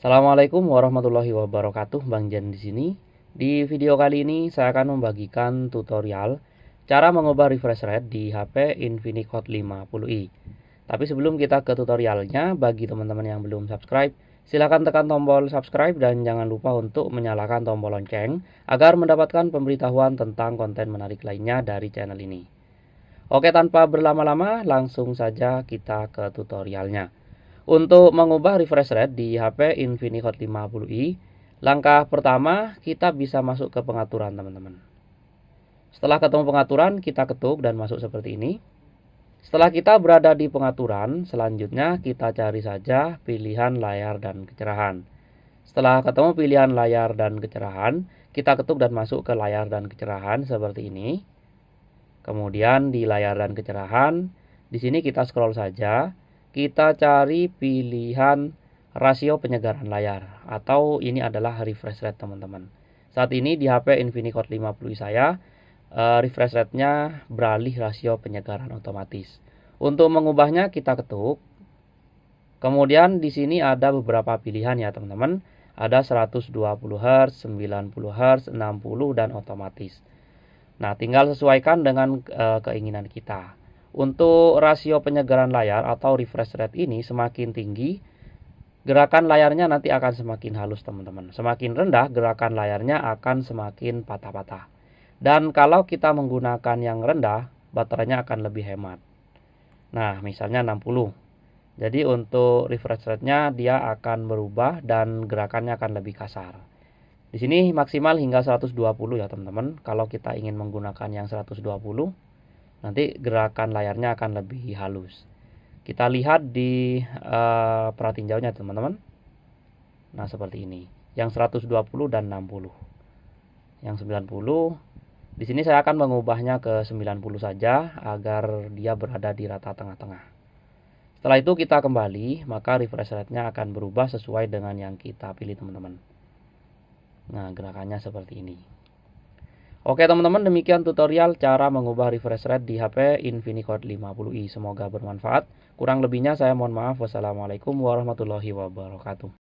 Assalamualaikum warahmatullahi wabarakatuh, Bang Jen di sini. Di video kali ini saya akan membagikan tutorial cara mengubah refresh rate di HP Infinix Hot 50i. Tapi sebelum kita ke tutorialnya, bagi teman-teman yang belum subscribe, silahkan tekan tombol subscribe dan jangan lupa untuk menyalakan tombol lonceng agar mendapatkan pemberitahuan tentang konten menarik lainnya dari channel ini. Oke, tanpa berlama-lama, langsung saja kita ke tutorialnya. Untuk mengubah refresh rate di HP Infinihot 50i, langkah pertama kita bisa masuk ke pengaturan teman-teman. Setelah ketemu pengaturan, kita ketuk dan masuk seperti ini. Setelah kita berada di pengaturan, selanjutnya kita cari saja pilihan layar dan kecerahan. Setelah ketemu pilihan layar dan kecerahan, kita ketuk dan masuk ke layar dan kecerahan seperti ini. Kemudian di layar dan kecerahan, di sini kita scroll saja kita cari pilihan rasio penyegaran layar atau ini adalah refresh rate teman-teman saat ini di HP Infinicod 50i saya eh, refresh rate-nya beralih rasio penyegaran otomatis untuk mengubahnya kita ketuk kemudian di sini ada beberapa pilihan ya teman-teman ada 120 Hz, 90 Hz, 60 dan otomatis nah tinggal sesuaikan dengan eh, keinginan kita untuk rasio penyegaran layar atau refresh rate ini semakin tinggi, gerakan layarnya nanti akan semakin halus teman-teman. Semakin rendah, gerakan layarnya akan semakin patah-patah. Dan kalau kita menggunakan yang rendah, baterainya akan lebih hemat. Nah, misalnya 60. Jadi untuk refresh rate-nya dia akan berubah dan gerakannya akan lebih kasar. Di sini maksimal hingga 120 ya teman-teman. Kalau kita ingin menggunakan yang 120, nanti gerakan layarnya akan lebih halus kita lihat di uh, eh, perhatian jauhnya teman-teman nah seperti ini yang 120 dan 60 yang 90 di sini saya akan mengubahnya ke 90 saja agar dia berada di rata tengah-tengah setelah itu kita kembali maka refresh rate-nya akan berubah sesuai dengan yang kita pilih teman-teman nah gerakannya seperti ini Oke teman-teman demikian tutorial cara mengubah refresh rate di HP Infinicode 50i. Semoga bermanfaat. Kurang lebihnya saya mohon maaf. Wassalamualaikum warahmatullahi wabarakatuh.